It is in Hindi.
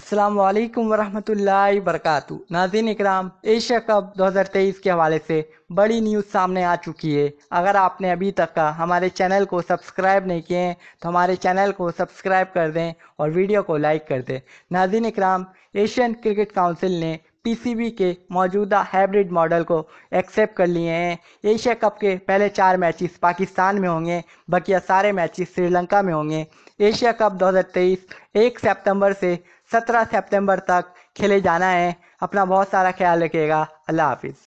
अस्सलाम वालेकुम वरहमतुल्लाहि वरकू नाजिन इकराम एशिया कप 2023 के हवाले से बड़ी न्यूज़ सामने आ चुकी है अगर आपने अभी तक का हमारे चैनल को सब्सक्राइब नहीं किए हैं तो हमारे चैनल को सब्सक्राइब कर दें और वीडियो को लाइक कर दें नाजिन इकराम एशियन क्रिकेट काउंसिल ने पीसीबी के मौजूदा हाइब्रिड मॉडल को एक्सेप्ट कर लिए हैं एशिया कप के पहले चार मैचेस पाकिस्तान में होंगे बकिया सारे मैचेस श्रीलंका में होंगे एशिया कप 2023 एक सितंबर से 17 सितंबर तक खेले जाना है अपना बहुत सारा ख्याल रखिएगा अल्लाह हाफिज़